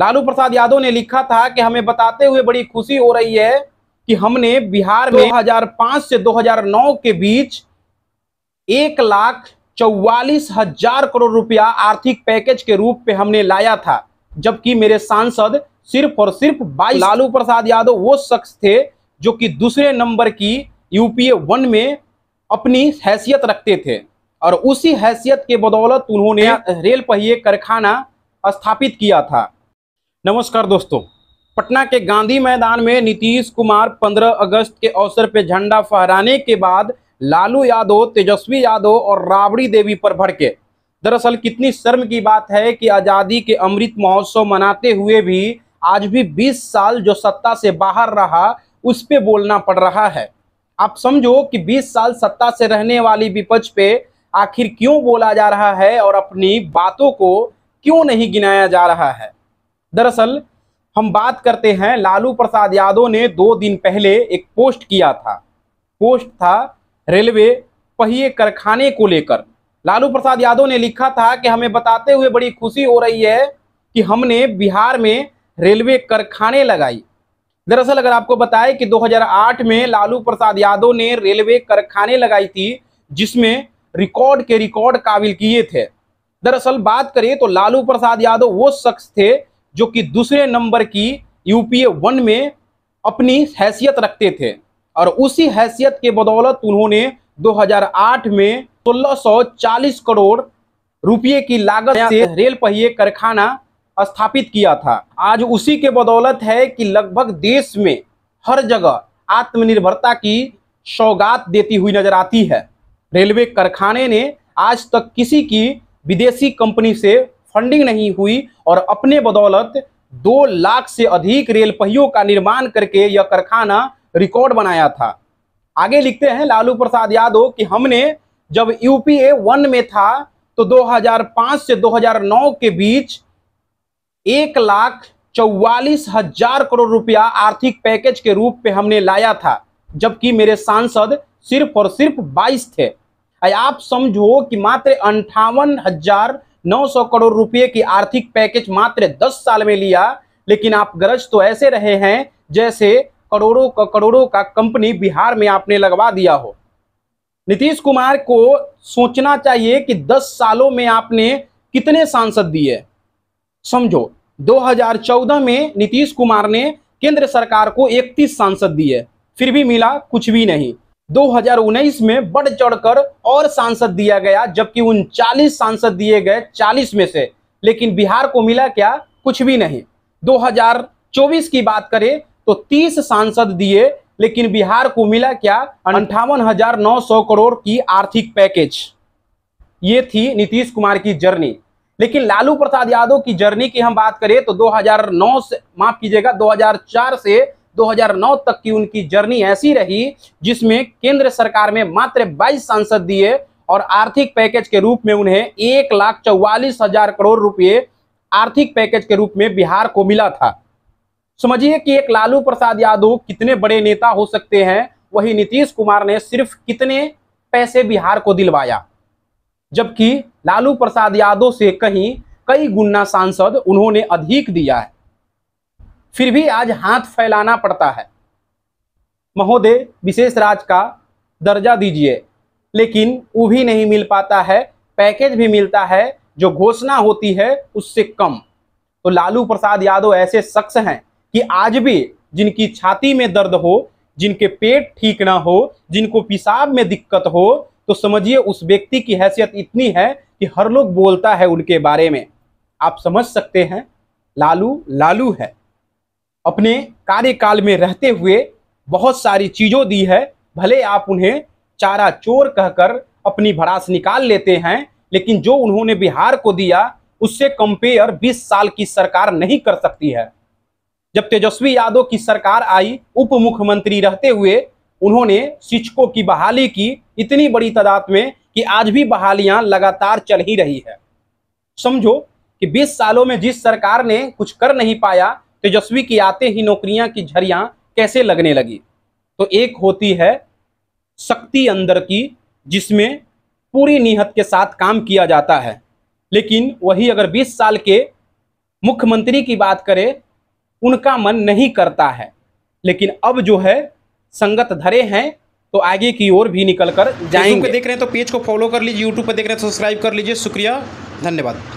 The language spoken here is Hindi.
लालू प्रसाद यादव ने लिखा था कि हमें बताते हुए बड़ी खुशी हो रही है कि हमने बिहार में 2005 से 2009 के बीच एक लाख चौवालीस हजार करोड़ रुपया आर्थिक पैकेज के रूप में हमने लाया था जबकि मेरे सांसद सिर्फ और सिर्फ बाईस लालू प्रसाद यादव वो शख्स थे जो कि दूसरे नंबर की यूपीए वन में अपनी हैसियत रखते थे और उसी हैसियत के बदौलत उन्होंने रेल पहिए कारखाना स्थापित किया था नमस्कार दोस्तों पटना के गांधी मैदान में नीतीश कुमार 15 अगस्त के अवसर पर झंडा फहराने के बाद लालू यादव तेजस्वी यादव और राबड़ी देवी पर भड़के दरअसल कितनी शर्म की बात है कि आज़ादी के अमृत महोत्सव मनाते हुए भी आज भी 20 साल जो सत्ता से बाहर रहा उस पर बोलना पड़ रहा है आप समझो कि बीस साल सत्ता से रहने वाली विपक्ष पे आखिर क्यों बोला जा रहा है और अपनी बातों को क्यों नहीं गिनाया जा रहा है दरअसल हम बात करते हैं लालू प्रसाद यादव ने दो दिन पहले एक पोस्ट किया था पोस्ट था रेलवे पहिए कारखाने को लेकर लालू प्रसाद यादव ने लिखा था कि हमें बताते हुए बड़ी खुशी हो रही है कि हमने बिहार में रेलवे कारखाने लगाई दरअसल अगर आपको बताए कि 2008 में लालू प्रसाद यादव ने रेलवे कारखाने लगाई थी जिसमें रिकॉर्ड के रिकॉर्ड काबिल किए थे दरअसल बात करें तो लालू प्रसाद यादव वो शख्स थे जो कि दूसरे नंबर की यूपीए वन में अपनी हैसियत रखते थे और उसी हैसियत के बदौलत उन्होंने 2008 में 1640 करोड़ रुपये की लागत से रेल पहिए कारखाना स्थापित किया था आज उसी के बदौलत है कि लगभग देश में हर जगह आत्मनिर्भरता की सौगात देती हुई नजर आती है रेलवे कारखाने ने आज तक किसी की विदेशी कंपनी से फंडिंग नहीं हुई और अपने बदौलत दो लाख से अधिक रेल पहियों का निर्माण करके यह कारखाना रिकॉर्ड बनाया था आगे लिखते हैं लालू प्रसाद यादव कि हमने जब यूपीए वन में था तो 2005 से 2009 के बीच एक लाख चौवालीस हजार करोड़ रुपया आर्थिक पैकेज के रूप में हमने लाया था जबकि मेरे सांसद सिर्फ और सिर्फ 22 थे आप समझो कि मात्र अंठावन हजार 900 करोड़ रुपए की आर्थिक पैकेज मात्र 10 साल में लिया लेकिन आप गरज तो ऐसे रहे हैं जैसे करोड़ों का करोड़ों का कंपनी बिहार में आपने लगवा दिया हो नीतीश कुमार को सोचना चाहिए कि 10 सालों में आपने कितने सांसद दिए समझो 2014 में नीतीश कुमार ने केंद्र सरकार को 31 सांसद दिए फिर भी मिला कुछ भी नहीं 2019 में बढ़ चढ़कर और सांसद दिया गया जबकि उनचालीस सांसद दिए गए 40 में से लेकिन बिहार को मिला क्या कुछ भी नहीं 2024 की बात करें तो 30 सांसद दिए लेकिन बिहार को मिला क्या अंठावन हजार नौ सौ करोड़ की आर्थिक पैकेज ये थी नीतीश कुमार की जर्नी लेकिन लालू प्रसाद यादव की जर्नी की हम बात करें तो 2009 से माफ कीजिएगा 2004 से 2009 तक की उनकी जर्नी ऐसी रही जिसमें केंद्र सरकार में मात्र 22 सांसद दिए और आर्थिक पैकेज के रूप में उन्हें एक लाख चौवालीस हजार करोड़ रुपए आर्थिक पैकेज के रूप में बिहार को मिला था समझिए कि एक लालू प्रसाद यादव कितने बड़े नेता हो सकते हैं वही नीतीश कुमार ने सिर्फ कितने पैसे बिहार को दिलवाया जबकि लालू प्रसाद यादव से कहीं कई गुना सांसद उन्होंने अधिक दिया है फिर भी आज हाथ फैलाना पड़ता है महोदय विशेष राज का दर्जा दीजिए लेकिन वो भी नहीं मिल पाता है पैकेज भी मिलता है जो घोषणा होती है उससे कम तो लालू प्रसाद यादव ऐसे शख्स हैं कि आज भी जिनकी छाती में दर्द हो जिनके पेट ठीक ना हो जिनको पिसाब में दिक्कत हो तो समझिए उस व्यक्ति की हैसियत इतनी है कि हर लोग बोलता है उनके बारे में आप समझ सकते हैं लालू लालू है अपने कार्यकाल में रहते हुए बहुत सारी चीज़ों दी है भले आप उन्हें चारा चोर कहकर अपनी भड़ास निकाल लेते हैं लेकिन जो उन्होंने बिहार को दिया उससे कंपेयर 20 साल की सरकार नहीं कर सकती है जब तेजस्वी यादव की सरकार आई उप मुख्यमंत्री रहते हुए उन्होंने शिक्षकों की बहाली की इतनी बड़ी तादाद में कि आज भी बहालियां लगातार चल ही रही है समझो कि 20 सालों में जिस सरकार ने कुछ कर नहीं पाया तेजस्वी की आते ही नौकरियां की झरियां कैसे लगने लगी तो एक होती है शक्ति अंदर की जिसमें पूरी नीहत के साथ काम किया जाता है लेकिन वही अगर 20 साल के मुख्यमंत्री की बात करें उनका मन नहीं करता है लेकिन अब जो है संगत धरे हैं तो आगे की ओर भी निकलकर जाएंगे देख रहे हैं तो पेज को फॉलो कर लीजिए यूट्यूब पर देख रहे हैं तो सब्सक्राइब कर लीजिए शुक्रिया धन्यवाद